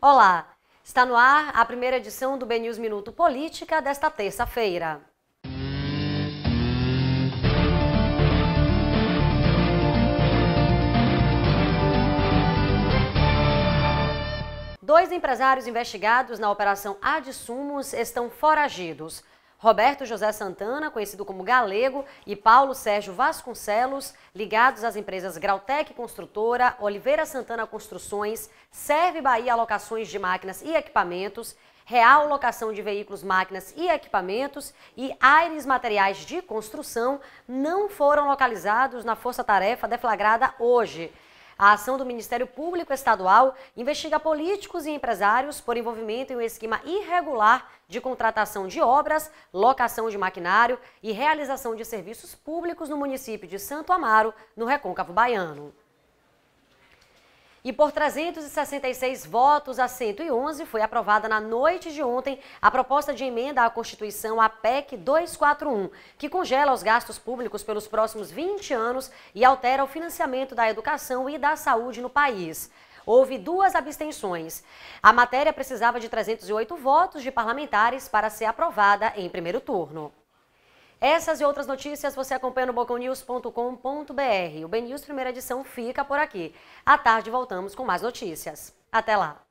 Olá, está no ar a primeira edição do News Minuto Política desta terça-feira. Dois empresários investigados na Operação Adsumos estão foragidos. Roberto José Santana, conhecido como Galego, e Paulo Sérgio Vasconcelos, ligados às empresas Grautec Construtora, Oliveira Santana Construções, Serve Bahia Locações de Máquinas e Equipamentos, Real Locação de Veículos, Máquinas e Equipamentos e Aires Materiais de Construção não foram localizados na força-tarefa deflagrada hoje. A ação do Ministério Público Estadual investiga políticos e empresários por envolvimento em um esquema irregular de contratação de obras, locação de maquinário e realização de serviços públicos no município de Santo Amaro, no Recôncavo Baiano. E por 366 votos a 111, foi aprovada na noite de ontem a proposta de emenda à Constituição, a PEC 241, que congela os gastos públicos pelos próximos 20 anos e altera o financiamento da educação e da saúde no país. Houve duas abstenções. A matéria precisava de 308 votos de parlamentares para ser aprovada em primeiro turno. Essas e outras notícias você acompanha no balcãonews.com.br. O BNews Primeira Edição fica por aqui. À tarde voltamos com mais notícias. Até lá!